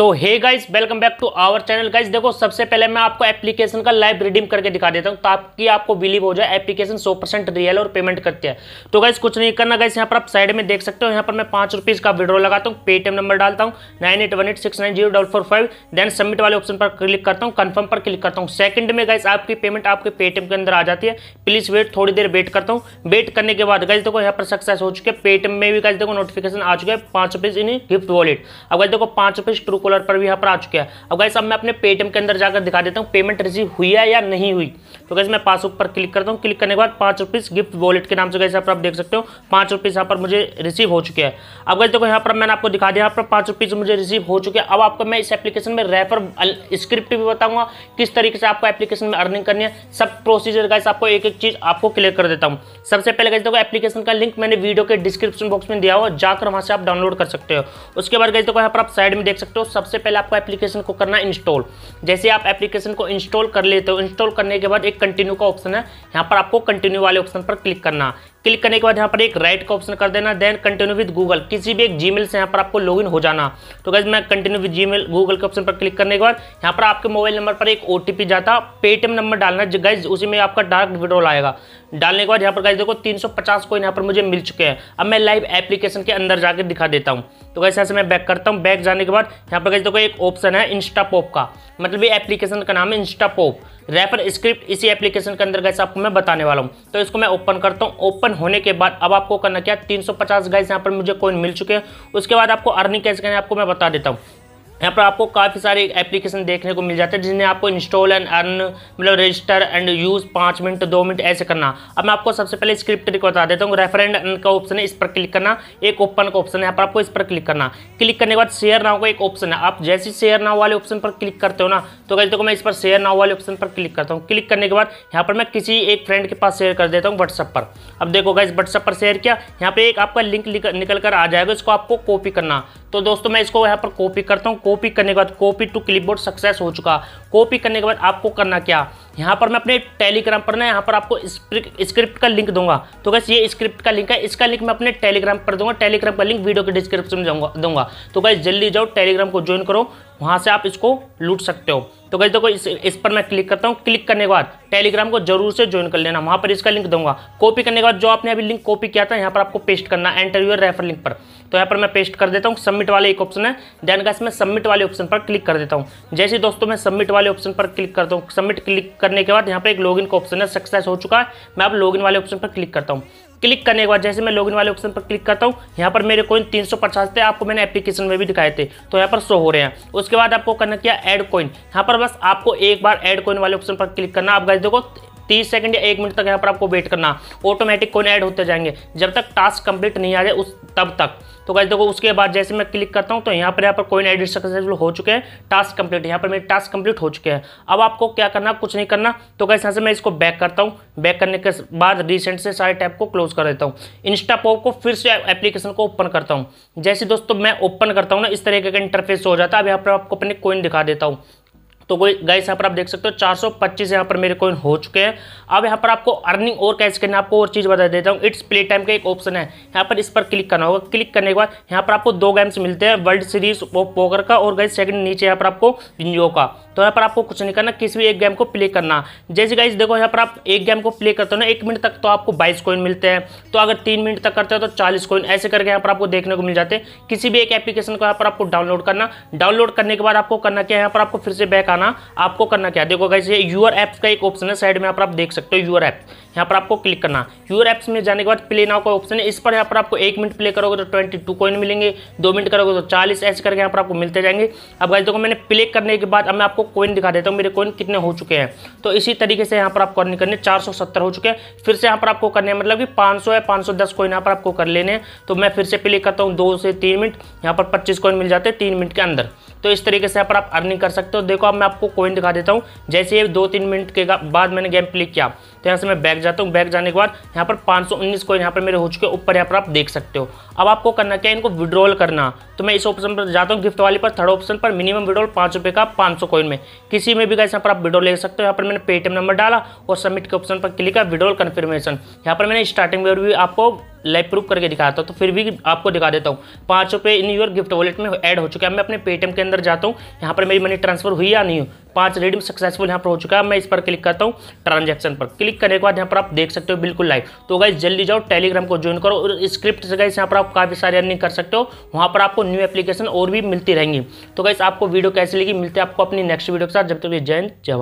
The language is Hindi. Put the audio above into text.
so hey guys welcome back to our channel guys देखो सबसे पहले मैं आपको एप्लीकेशन का लाइव रिडीम करके दिखा देता हूँ ताकि आपको बिलीव हो जाए एप्लीकेशन 100 परसेंट रियल और पेमेंट करते हैं तो गाइज कुछ नहीं करना गाइज यहाँ पर आप साइड में देख सकते हो यहाँ पर मैं पांच रुपीज़ का विड्रो लगाता हूँ पेटीएम नंबर डालता हूँ nine eight one eight six nine zero double four five then submit वाले ऑप्शन पर क्लिक करता हूँ कन्फर्म पर क्लिक करता हूँ सेकंड में गाइज आपकी पेमेंट आपके पेटीएम के अंदर आ जाती है प्लीज़ वेट थोड़ी देर वेट करता हूँ वेट करने के बाद गाइज देखो यहाँ पर सक्सेस हो चुके पेटीएम में भी गाइज देखो नोटिफिकेशन आ चुके हैं पांच रुपीज़ इन गिफ्ट वॉलेट अब गाइज देखो पांच रुपीज़ ट्रू कॉलर पर भी यहाँ पर आ चुका है अब गाइस अब मैं अपने पेटीएम के अंदर जाकर दिखा देता हूँ पेमेंट रिसीव हुई है या नहीं हुई तो गैस मैं पासबुक पर क्लिक करता हूँ क्लिक करने के बाद पाँच रुपीज़ गिफ्ट वॉलेट के नाम से गैस यहाँ पर आप देख सकते हो पाँच रुपीज़ यहाँ पर मुझे रिसीव हो चुके हैं अब गैस देखो यहाँ पर मैंने आपको दिखा दिया यहाँ पर पाँच रुपीज़ मुझे रिसीव हो चुके हैं अब आपको मैं इस एप्लीकेशन में रेफर स्क्रिप्ट भी बताऊँगा किस तरीके से आपको एप्लीकेशन में अर्निंग करनी है सब प्रोसीजर गाइस आपको एक एक चीज़ आपको क्लियर कर देता हूँ सबसे पहले गैस देखो एप्लीकेशन का लिंक मैंने वीडियो के डिस्क्रिप्शन बॉक्स में दिया हुआ जाकर वहाँ से आप डाउनलोड कर सकते हो उसके बाद गैस देखो यहाँ पर आप साइड में देख सकते हो सबसे पहले आपको एप्लीकेशन को करना इंस्टॉल जैसे आप एप्लीकेशन को इंस्टॉल कर लेते हो इंस्टॉल करने के बाद एक कंटिन्यू का ऑप्शन है यहाँ पर आपको कंटिन्यू वाले ऑप्शन पर क्लिक करना क्लिक करने के बाद यहाँ पर एक राइट का ऑप्शन कर देना देन कंटिन्यू विद गूगल किसी भी एक जीमेल से यहाँ पर आपको लॉगिन हो जाना तो गैस मैं कंटिन्यू विद जीमेल गूगल के ऑप्शन पर क्लिक करने के बाद यहाँ पर आपके मोबाइल नंबर पर एक ओ जाता पेटीएम नंबर डालना गैस उसी में आपका डायरेक्ट विड्रॉल आएगा डालने के बाद यहाँ पर गैस देखो तीन सौ यहाँ पर मुझे मिल चुके हैं अब मैं लाइव एप्लीकेशन के अंदर जाकर दिखा देता हूँ तो कैसे ऐसे मैं बैक करता हूँ बैक जाने के बाद यहाँ पर गैस देखो एक ऑप्शन है इंस्टा पोप का मतलब ये एप्लीकेशन का नाम है इंस्टा पोप रेफर स्क्रिप्ट इसी एप्लीकेशन के अंदर गैस आपको मैं बताने वाला हूँ तो इसको मैं ओपन करता हूँ ओपन ओपन होने के बाद अब आपको करना क्या तीन सौ पचास गाइज यहाँ पर मुझे कोइन मिल चुके हैं उसके बाद आपको अर्निंग कैसे करना है आपको मैं बता देता हूँ यहाँ पर आपको काफ़ी सारे एप्लीकेशन देखने को मिल जाते हैं जिन्हें आपको इंस्टॉल एंड अर्न मतलब रजिस्टर एंड यूज़ पाँच मिनट दो मिनट ऐसे करना अब मैं आपको सबसे पहले स्क्रिप्ट ट्रिक बता देता हूँ रेफर एंड अर्न का ऑप्शन है इस पर क्लिक करना एक ओपन का ऑप्शन है यहाँ पर आपको इस पर क्लिक करना क्लिक करने के बाद शेयर नाव का एक ऑप्शन है आप जैसे शेयर नाव वाले ऑप्शन पर क्लिक करते हो ना तो कहते देखो मैं इस पर शेयर नाव वाले ऑप्शन पर क्लिक करता हूँ क्लिक करने के बाद यहाँ पर मैं किसी एक फ्रेंड के पास शेयर कर देता हूँ व्हाट्सअप पर अब देखोगा इस व्हाट्सअप पर शेयर किया यहाँ पर एक आपका लिंक निकल कर आ जाएगा इसको आपको कॉपी करना तो दोस्तों मैं इसको यहाँ पर कॉपी करता हूँ कॉपी करने के बाद कॉपी टू क्लिपबोर्ड सक्सेस हो चुका कॉपी करने के बाद आपको करना क्या यहाँ पर मैं अपने टेलीग्राम पर ना यहाँ पर आपको स्क्रिप्ट का लिंक दूंगा तो गैस ये स्क्रिप्ट का लिंक है इसका लिंक मैं अपने टेलीग्राम पर दूंगा टेलीग्राम का लिंक वीडियो के डिस्क्रिप्शन में दूंगा तो गैस जल्दी जाओ टेलीग्राम को ज्वाइन करो वहाँ से आप इसको लूट सकते हो तो कहीं देखो इस इस पर मैं क्लिक करता हूँ क्लिक करने के बाद टेलीग्राम को जरूर से ज्वाइन कर लेना वहाँ पर इसका लिंक दूंगा कॉपी करने के बाद जो आपने अभी लिंक कॉपी किया था यहाँ पर आपको पेस्ट करना एंटर यूर रेफर लिंक पर तो यहाँ पर मैं पेस्ट कर देता हूँ सबमिट वाले एक ऑप्शन है देन का इसमें सबमिट वाले ऑप्शन पर क्लिक कर देता हूँ जैसे दोस्तों मैं सबमिट वाले ऑप्शन पर क्लिक करता हूँ सबमिट क्लिक करने के बाद यहाँ पर एक लॉग का ऑप्शन है सक्सेस हो चुका है मैं अब लॉग वाले ऑप्शन पर क्लिक करता हूँ क्लिक करने के बाद जैसे मैं लॉगिन वाले ऑप्शन पर क्लिक करता हूँ यहाँ पर मेरे कोइन तीन सौ पचास थे आपको मैंने एप्लीकेशन में भी दिखाए थे तो यहाँ पर शो हो रहे हैं उसके बाद आपको करना क्या एड कोइन यहाँ पर बस आपको एक बार एड कोइन वाले ऑप्शन पर क्लिक करना आप गए देखो तीस सेकंड या एक मिनट तक यहाँ पर आपको वेट करना ऑटोमेटिक कोइन ऐड होते जाएंगे जब तक टास्क कंप्लीट नहीं आ जाए उस तब तक तो कैसे देखो उसके बाद जैसे मैं क्लिक करता हूँ तो यहाँ पर यहाँ पर कोइन एडिट सक्सेसफुल हो चुके हैं टास्क कंप्लीट यहाँ पर मेरे टास्क कंप्लीट हो चुके हैं अब आपको क्या करना कुछ नहीं करना तो कैसे यहाँ से मैं इसको बैक करता हूँ बैक करने के बाद रिसेंट से सारे टैप को क्लोज कर देता हूँ इंस्टा पॉप को फिर से एप्लीकेशन को ओपन करता हूँ जैसे दोस्तों मैं ओपन करता हूँ ना इस तरीके का इंटरफेस हो जाता है अब यहाँ पर आपको अपने कोइन दिखा देता हूँ तो गाइस यहाँ पर आप देख सकते हो 425 यहाँ पर मेरे कोइन हो चुके हैं अब यहाँ पर आपको अर्निंग और कैसे करना आपको और चीज़ बता देता हूँ इट्स प्ले टाइम का एक ऑप्शन है यहाँ पर इस पर क्लिक करना होगा क्लिक करने के बाद यहाँ पर आपको दो गेम्स मिलते हैं वर्ल्ड सीरीज ऑफ पोकर का और गाइस सेकंड नीचे यहाँ पर आपको जियो का तो यहाँ पर आपको कुछ नहीं करना किसी भी एक गेम को प्ले करना जैसे गाइस देखो यहाँ पर आप एक गेम को प्ले करते हो ना एक मिनट तक तो आपको बाईस कॉइन मिलते हैं तो अगर तीन मिनट तक करते हो तो चालीस कॉइन ऐसे करके यहाँ पर आपको देखने को मिल जाते हैं किसी भी एक एप्लीकेशन को यहाँ पर आपको डाउनलोड करना डाउनलोड करने के बाद आपको करना क्या यहाँ पर आपको फिर से बैक आना बनाना आपको करना क्या देखो कैसे यूर एप्स का एक ऑप्शन है साइड में आप, देख सकते हो यूर एप्स यहाँ पर आपको क्लिक करना यूर एप्स में जाने के बाद प्ले नाउ का ऑप्शन है इस पर यहाँ पर आपको एक मिनट प्ले करोगे तो ट्वेंटी टू कॉइन मिलेंगे दो मिनट करोगे तो चालीस ऐसे करके यहाँ पर आपको मिलते जाएंगे अब गाइस देखो मैंने प्ले करने के बाद अब मैं आपको कॉइन दिखा देता हूँ मेरे कॉइन कितने हो चुके हैं तो इसी तरीके से यहाँ पर आप अर्निंग करने चार हो चुके हैं फिर से यहाँ पर आपको करने मतलब कि पाँच सौ है पाँच सौ दस यहाँ पर आपको कर लेने तो मैं फिर से प्ले करता हूँ दो से तीन मिनट यहाँ पर पच्चीस कॉइन मिल जाते हैं तीन मिनट के अंदर तो इस तरीके से यहाँ पर आप अर्निंग कर सकते हो देखो अब मैं आपको कॉइन दिखा देता हूँ जैसे ये दो तीन मिनट के बाद मैंने गेम प्ले किया तो यहाँ से मैं बैक जाता हूँ बैक जाने के बाद यहाँ पर 519 कोई यहाँ पर मेरे हो चुके ऊपर यहाँ पर आप देख सकते हो अब आपको करना क्या है इनको विड्रॉल करना तो मैं इस ऑप्शन पर जाता हूँ गिफ्ट वाली पर थर्ड ऑप्शन पर मिनिमम विड्रॉल पाँच रुपये का पाँच सौ कोइन में किसी में भी गाइस यहाँ पर आप विड्रॉल ले सकते हो यहाँ पर मैंने पेटीएम नंबर डाला और सबमिट के ऑप्शन पर क्लिक किया विड्रॉल कन्फर्मेशन यहाँ पर मैंने स्टार्टिंग में भी आपको लाइव प्रूफ करके दिखाता हूँ तो फिर भी आपको दिखा देता हूँ पाँच रुपये इन योर गिफ्ट वॉलेट में ऐड हो चुका है मैं अपने पेटीएम के अंदर जाता हूँ यहाँ पर मेरी मनी ट्रांसफर हुई या नहीं हुई पाँच रेडिंग सक्सेसफुल यहाँ पर हो चुका है मैं इस पर क्लिक करता हूँ ट्रांजेक्शन पर क्लिक करने के बाद यहाँ पर आप देख सकते हो बिल्कुल लाइव तो गाइज जल्दी जाओ टेलीग्राम को ज्वाइन करो और स्क्रिप्ट से गाइस यहाँ पर आप काफ़ी सारी अर्निंग कर सकते हो वहाँ पर आपको न्यू एप्लीकेशन और भी मिलती रहेंगी तो गाइस आपको वीडियो कैसे लगी मिलते है आपको अपनी नेक्स्ट वीडियो के साथ जब तक जय जवाब